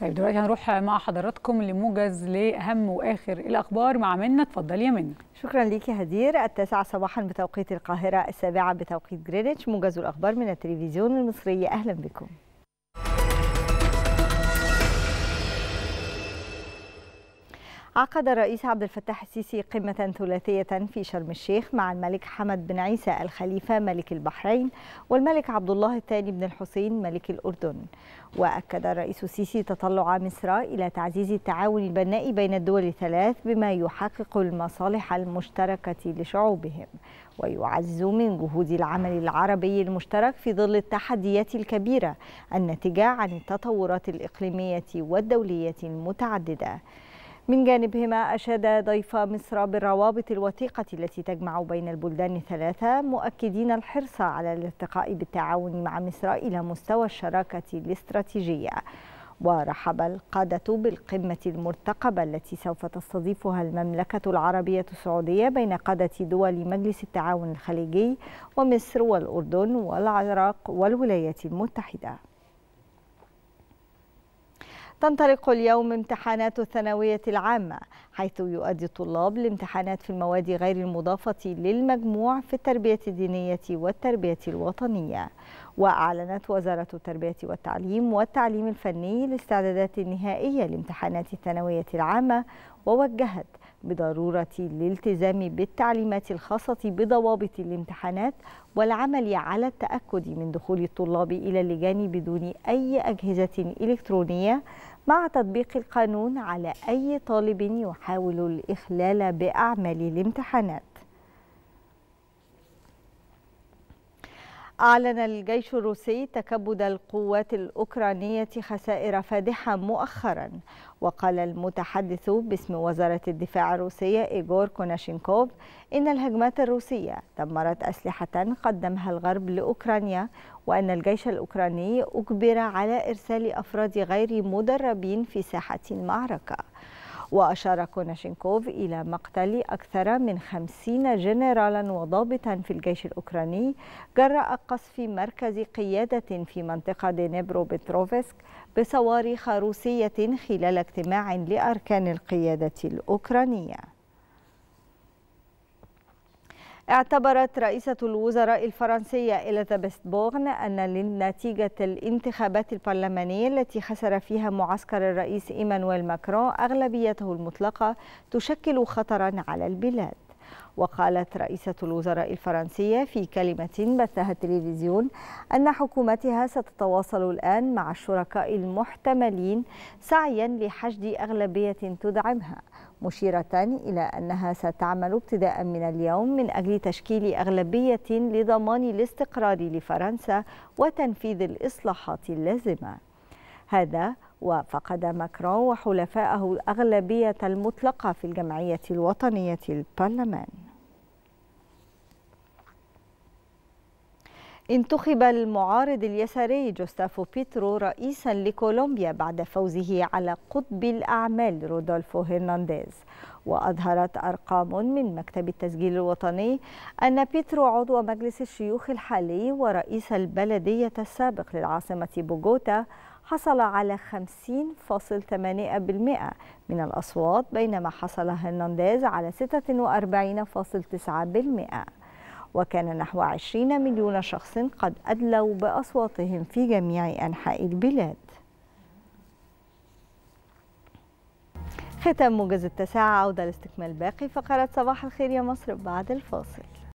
طيب دلوقتي هنروح مع حضراتكم لموجز لاهم واخر الاخبار مع منى اتفضل يا منى شكرا ليكي هدير التاسعة صباحا بتوقيت القاهرة السابعة بتوقيت جرينتش موجز الاخبار من التلفزيون المصري اهلا بكم عقد الرئيس عبد الفتاح السيسي قمة ثلاثية في شرم الشيخ مع الملك حمد بن عيسى الخليفة ملك البحرين والملك عبد الله الثاني بن الحسين ملك الأردن وأكد الرئيس السيسي تطلع مصر إلى تعزيز التعاون البناء بين الدول الثلاث بما يحقق المصالح المشتركة لشعوبهم ويعزز من جهود العمل العربي المشترك في ظل التحديات الكبيرة الناتجة عن التطورات الإقليمية والدولية المتعددة من جانبهما أشاد ضيف مصر بالروابط الوثيقة التي تجمع بين البلدان الثلاثة مؤكدين الحرص على الارتقاء بالتعاون مع مصر إلى مستوى الشراكة الاستراتيجية ورحب القادة بالقمة المرتقبة التي سوف تستضيفها المملكة العربية السعودية بين قادة دول مجلس التعاون الخليجي ومصر والأردن والعراق والولايات المتحدة تنطلق اليوم امتحانات الثانوية العامة حيث يؤدي الطلاب الامتحانات في المواد غير المضافة للمجموع في التربية الدينية والتربية الوطنية وأعلنت وزارة التربية والتعليم والتعليم الفني الاستعدادات النهائية لامتحانات الثانوية العامة ووجهت بضرورة الالتزام بالتعليمات الخاصة بضوابط الامتحانات والعمل على التأكد من دخول الطلاب إلى اللجان بدون أي أجهزة إلكترونية مع تطبيق القانون على أي طالب يحاول الإخلال بأعمال الامتحانات أعلن الجيش الروسي تكبد القوات الأوكرانية خسائر فادحة مؤخرا وقال المتحدث باسم وزارة الدفاع الروسية إيغور كوناشينكوف إن الهجمات الروسية دمرت أسلحة قدمها الغرب لأوكرانيا وأن الجيش الأوكراني أجبر على إرسال أفراد غير مدربين في ساحة المعركة وأشار كوناشينكوف إلى مقتل أكثر من خمسين جنرالا وضابطا في الجيش الأوكراني جراء قصف مركز قيادة في منطقة دينيبرو بتروفسك بصواريخ روسية خلال اجتماع لأركان القيادة الأوكرانية اعتبرت رئيسة الوزراء الفرنسية إليزابيث بورن أن لنتيجة الانتخابات البرلمانية التي خسر فيها معسكر الرئيس إيمانويل ماكرون أغلبيته المطلقة تشكل خطرا على البلاد وقالت رئيسة الوزراء الفرنسية في كلمة بثها التلفزيون أن حكومتها ستتواصل الآن مع الشركاء المحتملين سعيا لحشد أغلبية تدعمها مشيرة إلى أنها ستعمل ابتداء من اليوم من أجل تشكيل أغلبية لضمان الاستقرار لفرنسا وتنفيذ الإصلاحات اللازمة هذا وفقد ماكرون وحلفائه الأغلبية المطلقة في الجمعية الوطنية البرلمان انتخب المعارض اليساري جوستافو بيترو رئيسا لكولومبيا بعد فوزه على قطب الأعمال رودولفو هرنانديز وأظهرت أرقام من مكتب التسجيل الوطني أن بيترو عضو مجلس الشيوخ الحالي ورئيس البلدية السابق للعاصمة بوغوتا حصل على 50.8% من الأصوات بينما حصل هرنانديز على 46.9% وكان نحو 20 مليون شخص قد أدلوا بأصواتهم في جميع أنحاء البلاد ختام موجز التساعة عودة لاستكمال باقي فقرات صباح الخير يا مصر بعد الفاصل